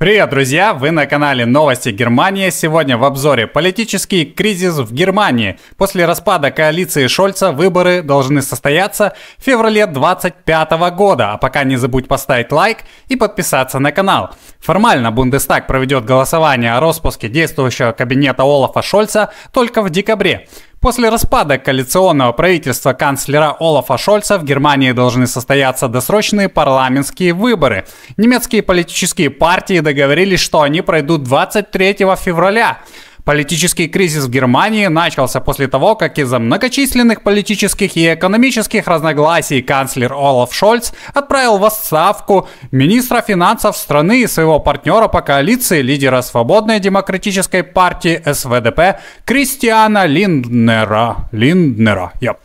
Привет, друзья! Вы на канале Новости Германии. Сегодня в обзоре политический кризис в Германии. После распада коалиции Шольца выборы должны состояться в феврале 2025 года. А пока не забудь поставить лайк и подписаться на канал. Формально Бундестаг проведет голосование о распуске действующего кабинета Олафа Шольца только в декабре. После распада коалиционного правительства канцлера Олафа Шольца в Германии должны состояться досрочные парламентские выборы. Немецкие политические партии договорились, что они пройдут 23 февраля. Политический кризис в Германии начался после того, как из-за многочисленных политических и экономических разногласий канцлер Олаф Шольц отправил в отставку министра финансов страны и своего партнера по коалиции лидера Свободной демократической партии СВДП Кристиана Линднера. Линднера, yep.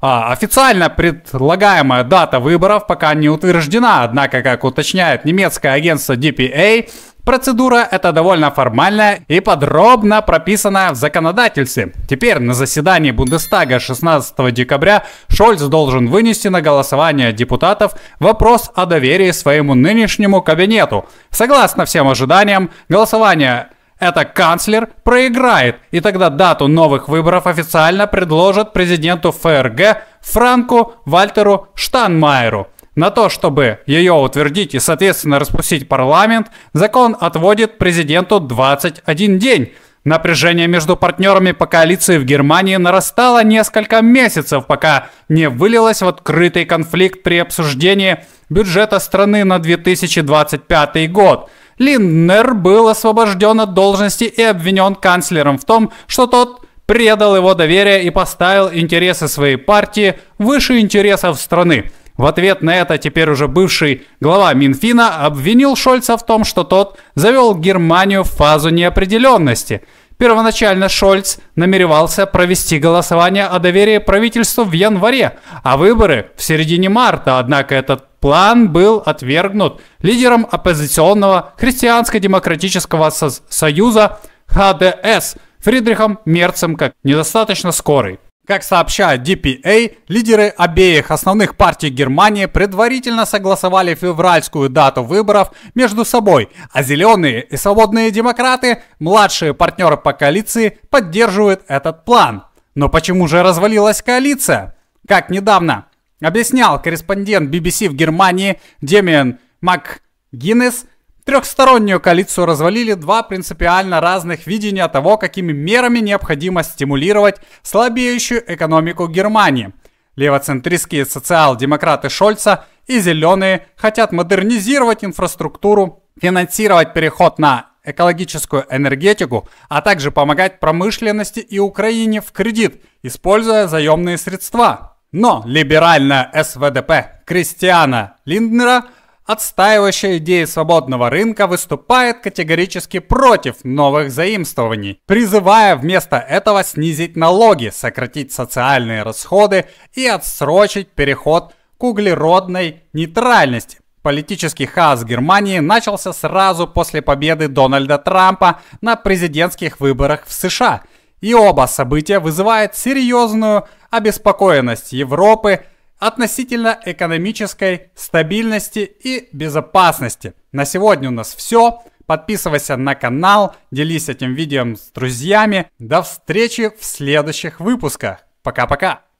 А, официально предлагаемая дата выборов пока не утверждена, однако, как уточняет немецкое агентство DPA, Процедура эта довольно формальная и подробно прописана в законодательстве. Теперь на заседании Бундестага 16 декабря Шольц должен вынести на голосование депутатов вопрос о доверии своему нынешнему кабинету. Согласно всем ожиданиям, голосование это канцлер проиграет, и тогда дату новых выборов официально предложат президенту ФРГ Франку Вальтеру Штанмайеру. На то, чтобы ее утвердить и, соответственно, распустить парламент, закон отводит президенту 21 день. Напряжение между партнерами по коалиции в Германии нарастало несколько месяцев, пока не вылилось в открытый конфликт при обсуждении бюджета страны на 2025 год. Линнер был освобожден от должности и обвинен канцлером в том, что тот предал его доверие и поставил интересы своей партии выше интересов страны. В ответ на это теперь уже бывший глава Минфина обвинил Шольца в том, что тот завел Германию в фазу неопределенности. Первоначально Шольц намеревался провести голосование о доверии правительству в январе, а выборы в середине марта, однако этот план был отвергнут лидером оппозиционного христианско-демократического со союза ХДС Фридрихом Мерцем как недостаточно скорый. Как сообщает DPA, лидеры обеих основных партий Германии предварительно согласовали февральскую дату выборов между собой, а зеленые и свободные демократы, младшие партнеры по коалиции, поддерживают этот план. Но почему же развалилась коалиция? Как недавно объяснял корреспондент BBC в Германии Демиан МакГиннес – Трехстороннюю коалицию развалили два принципиально разных видения того, какими мерами необходимо стимулировать слабеющую экономику Германии. Левоцентристские социал-демократы Шольца и зеленые хотят модернизировать инфраструктуру, финансировать переход на экологическую энергетику, а также помогать промышленности и Украине в кредит, используя заемные средства. Но либеральная СВДП Кристиана Линднера – отстаивающая идеи свободного рынка, выступает категорически против новых заимствований, призывая вместо этого снизить налоги, сократить социальные расходы и отсрочить переход к углеродной нейтральности. Политический хаос Германии начался сразу после победы Дональда Трампа на президентских выборах в США. И оба события вызывают серьезную обеспокоенность Европы – относительно экономической стабильности и безопасности. На сегодня у нас все. Подписывайся на канал, делись этим видео с друзьями. До встречи в следующих выпусках. Пока-пока.